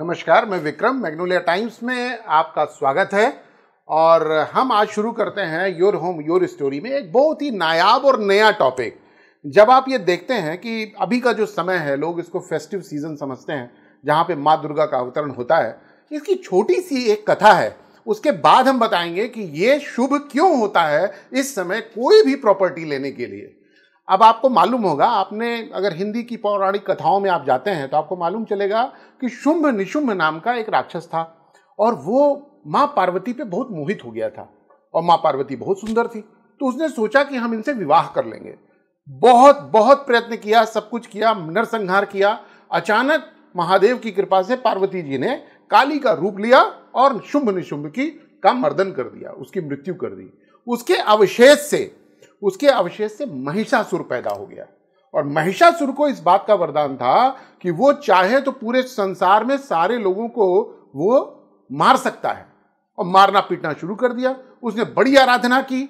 नमस्कार मैं Vikram Magnolia times में आपका स्वागत है और हम आज शुरू करते हैं योर होम योर स्टोरी में एक बहुत ही नायाब और नया टॉपिक जब आप ये देखते हैं कि अभी का जो समय है लोग इसको फेस्टिव सीजन समझते हैं जहाँ पे माँ दुर्गा का अवतरण होता है इसकी छोटी सी एक कथा है उसके बाद हम बताएंगे कि ये शुभ क्यों होता है इस समय कोई भी प्रॉपर्टी लेने के लिए अब आपको मालूम होगा आपने अगर हिंदी की पौराणिक कथाओं में आप जाते हैं तो आपको मालूम चलेगा कि शुंभ निशुंभ नाम का एक राक्षस था और वो माँ पार्वती पे बहुत मोहित हो गया था और माँ पार्वती बहुत सुंदर थी तो उसने सोचा कि हम इनसे विवाह कर लेंगे बहुत बहुत प्रयत्न किया सब कुछ किया नरसंहार किया अचानक महादेव की कृपा से पार्वती जी ने काली का रूप लिया और शुंभ निशुंभ की का मर्दन कर दिया उसकी मृत्यु कर दी उसके अवशेष से उसके अवशेष से महिषासुर पैदा हो गया और महिषासुर को इस बात का वरदान था कि वो चाहे तो पूरे संसार में सारे लोगों को वो मार सकता है और मारना पीटना शुरू कर दिया उसने बड़ी आराधना की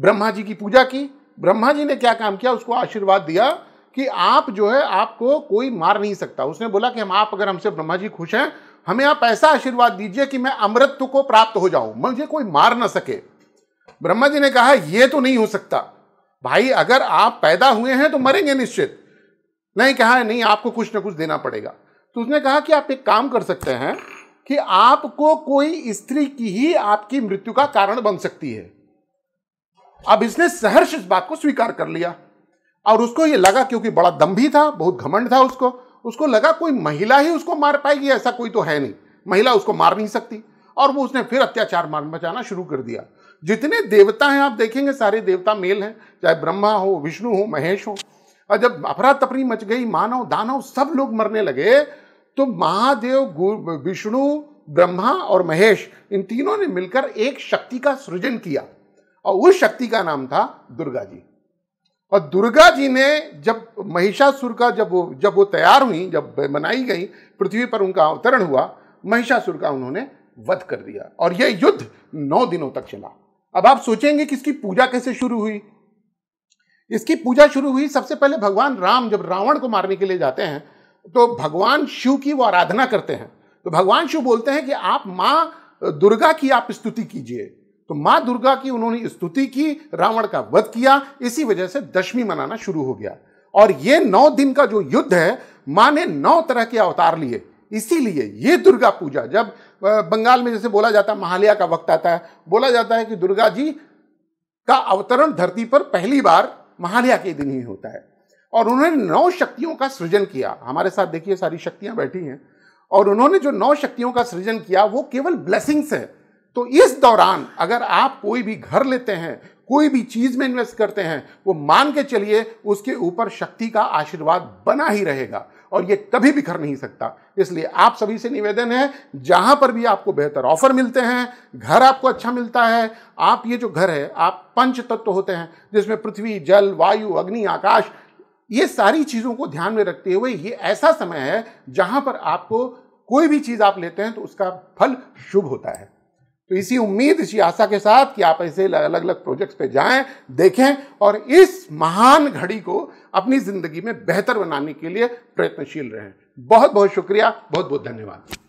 ब्रह्मा जी की पूजा की ब्रह्मा जी ने क्या काम किया उसको आशीर्वाद दिया कि आप जो है आपको कोई मार नहीं सकता उसने बोला कि हम आप अगर हमसे ब्रह्मा जी खुश हैं हमें आप ऐसा आशीर्वाद दीजिए कि मैं अमृत को प्राप्त हो जाऊं मुझे कोई मार ना सके ब्रह्मा जी ने कहा यह तो नहीं हो सकता भाई अगर आप पैदा हुए हैं तो मरेंगे निश्चित नहीं कहा नहीं आपको कुछ ना कुछ देना पड़ेगा तो उसने कहा कि आप एक काम कर सकते हैं कि आपको कोई स्त्री की ही आपकी मृत्यु का कारण बन सकती है अब इसने सहर्ष इस बात को स्वीकार कर लिया और उसको यह लगा क्योंकि बड़ा दम्भी था बहुत घमंड था उसको उसको लगा कोई महिला ही उसको मार पाएगी ऐसा कोई तो है नहीं महिला उसको मार नहीं सकती और वो उसने फिर अत्याचार मार मचाना शुरू कर दिया जितने देवता हैं आप देखेंगे सारे देवता मेल हैं चाहे ब्रह्मा हो विष्णु हो महेश हो और जब अपरा तपरी मच गई मानव दानव सब लोग मरने लगे तो महादेव विष्णु ब्रह्मा और महेश इन तीनों ने मिलकर एक शक्ति का सृजन किया और उस शक्ति का नाम था दुर्गा जी और दुर्गा जी ने जब महिषासुर का जब वो जब वो तैयार हुई जब बनाई गई पृथ्वी पर उनका अवतरण हुआ महिषासुर का उन्होंने वध कर दिया और यह युद्ध नौ दिनों तक चला अब आप सोचेंगे कि इसकी पूजा कैसे शुरू हुई इसकी पूजा शुरू हुई सबसे पहले भगवान राम जब रावण को मारने के लिए जाते हैं तो भगवान शिव की वो आराधना करते हैं तो भगवान शिव बोलते हैं कि आप माँ दुर्गा की आप स्तुति कीजिए तो माँ दुर्गा की उन्होंने स्तुति की रावण का वध किया इसी वजह से दशमी मनाना शुरू हो गया और ये नौ दिन का जो युद्ध है माँ ने नौ तरह के अवतार लिए इसीलिए ये दुर्गा पूजा जब बंगाल में जैसे बोला जाता है महालया का वक्त आता है बोला जाता है कि दुर्गा जी का अवतरण धरती पर पहली बार महालया के दिन ही होता है और उन्होंने नौ शक्तियों का सृजन किया हमारे साथ देखिए सारी शक्तियां बैठी हैं और उन्होंने जो नौ शक्तियों का सृजन किया वो केवल ब्लेसिंग्स है तो इस दौरान अगर आप कोई भी घर लेते हैं कोई भी चीज में इन्वेस्ट करते हैं वो मान के चलिए उसके ऊपर शक्ति का आशीर्वाद बना ही रहेगा और ये कभी बिखर नहीं सकता इसलिए आप सभी से निवेदन है जहाँ पर भी आपको बेहतर ऑफर मिलते हैं घर आपको अच्छा मिलता है आप ये जो घर है आप पंच तत्व होते हैं जिसमें पृथ्वी जल वायु अग्नि आकाश ये सारी चीज़ों को ध्यान में रखते हुए ये ऐसा समय है जहाँ पर आपको कोई भी चीज़ आप लेते हैं तो उसका फल शुभ होता है तो इसी उम्मीद इसी आशा के साथ कि आप ऐसे अलग अलग प्रोजेक्ट्स पे जाएं देखें और इस महान घड़ी को अपनी ज़िंदगी में बेहतर बनाने के लिए प्रयत्नशील रहें बहुत बहुत शुक्रिया बहुत बहुत धन्यवाद